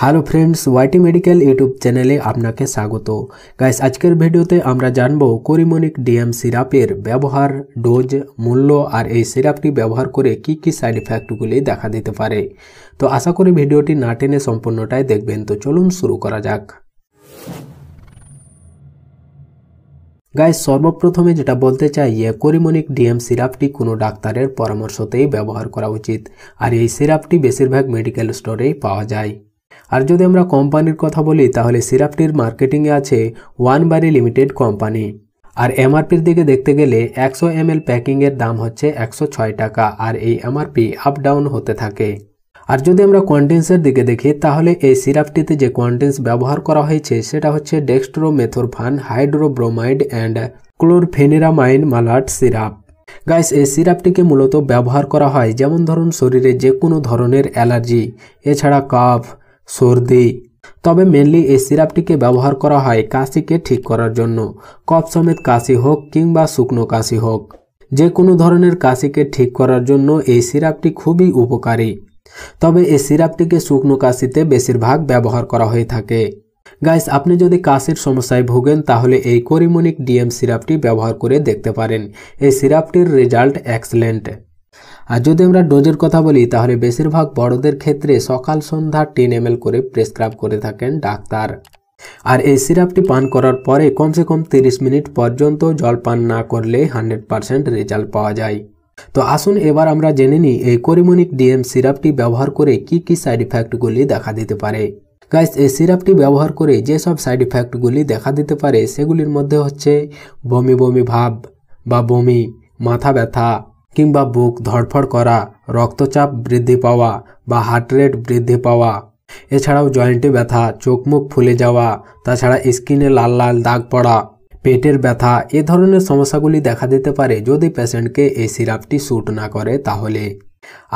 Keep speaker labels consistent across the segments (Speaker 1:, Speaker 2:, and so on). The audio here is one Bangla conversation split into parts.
Speaker 1: hello friends YT medical YouTube চ্যানেলে আপনাকে স্বাগত গাইস আজকের ভিডিওতে আমরা জানব করিমনিক ডিএম সিরাপের ব্যবহার ডোজ মূল্য আর এই সিরাপটি ব্যবহার করে কি কি সাইড ইফেক্টগুলি দেখা দিতে পারে তো আশা করি ভিডিওটি না টেনে সম্পূর্ণটাই দেখবেন তো চলুন শুরু করা যাক গাইজ সর্বপ্রথমে যেটা বলতে চাই করিমনিক ডিএম সিরাপটি কোনো ডাক্তারের পরামর্শতেই ব্যবহার করা উচিত আর এই সিরাপটি বেশিরভাগ মেডিকেল স্টোরেই পাওয়া যায় আর যদি আমরা কোম্পানির কথা বলি তাহলে সিরাপটির মার্কেটিংয়ে আছে ওয়ান বারি লিমিটেড কোম্পানি আর এমআরপির দিকে দেখতে গেলে একশো এম এল প্যাকিংয়ের দাম হচ্ছে একশো ছয় টাকা আর এই এমআরপি আপ ডাউন হতে থাকে আর যদি আমরা কন্টেন্সের দিকে দেখি তাহলে এই সিরাপটিতে যে কন্টেন্স ব্যবহার করা হয়েছে সেটা হচ্ছে dextromethorphan hydrobromide and chlorpheniramine maleate syrup guys এই সিরাপটিকে মূলত ব্যবহার করা হয় যেমন ধরুন শরীরে যে কোনো ধরনের অ্যালার্জি এছাড়া কাফ সর্দি তবে মেনলি এই সিরাপটিকে ব্যবহার করা হয় কাশিকে ঠিক করার জন্য কফ সমেত কাশি হোক কিংবা শুকনো কাশি হোক যে কোনো ধরনের কাশিকে ঠিক করার জন্য এই সিরাপটি খুবই উপকারী তবে এই সিরাপটিকে শুকনো কাশিতে বেশিরভাগ ব্যবহার করা হয়ে থাকে গাইস আপনি যদি কাশির সমস্যায় ভোগেন তাহলে এই করিমনিক ডিএম সিরাপটি ব্যবহার করে দেখতে পারেন এই সিরাপটির রেজাল্ট এক্সেলেন্ট আর যদি আমরা ডোজের কথা বলি তাহলে বেশিরভাগ বড়দের ক্ষেত্রে সকাল সন্ধ্যা টেন এম করে প্রেসক্রাইব করে থাকেন ডাক্তার আর এই সিরাপটি পান করার পরে কমসে কম তিরিশ মিনিট পর্যন্ত জল পান না করলে হান্ড্রেড পারসেন্ট রেজাল্ট পাওয়া যায় তো আসুন এবার আমরা জেনে নিই এই করিমনিক ডিএম সিরাপটি ব্যবহার করে কি কি সাইড ইফেক্টগুলি দেখা দিতে পারে গাইস এই সিরাপটি ব্যবহার করে যেসব সাইড ইফেক্টগুলি দেখা দিতে পারে সেগুলির মধ্যে হচ্ছে বমি বমি ভাব বা বমি মাথা ব্যথা কিংবা বুক ধড়ফড় করা রক্তচাপ বৃদ্ধি পাওয়া বা হার্ট রেট বৃদ্ধি পাওয়া এছাড়াও জয়েন্টে ব্যথা চোখ মুখ ফুলে যাওয়া তাছাড়া স্কিনে লাল লাল দাগ পড়া পেটের ব্যথা এ ধরনের সমস্যাগুলি দেখা দিতে পারে যদি পেশেন্টকে এই সিরাপটি শ্যুট না করে তাহলে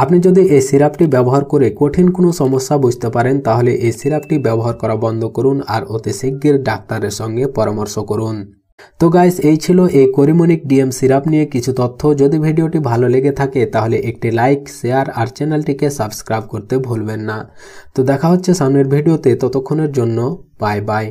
Speaker 1: আপনি যদি এই সিরাপটি ব্যবহার করে কঠিন কোনো সমস্যা বুঝতে পারেন তাহলে এই সিরাপটি ব্যবহার করা বন্ধ করুন আর অতি শীঘ্র ডাক্তারের সঙ্গে পরামর্শ করুন তো গাইস এই ছিল এই করিমনিক ডিএম সিরাপ নিয়ে কিছু তথ্য যদি ভিডিওটি ভালো লেগে থাকে তাহলে একটি লাইক শেয়ার আর চ্যানেলটিকে সাবস্ক্রাইব করতে ভুলবেন না তো দেখা হচ্ছে সামনের ভিডিওতে ততক্ষণের জন্য বাই বাই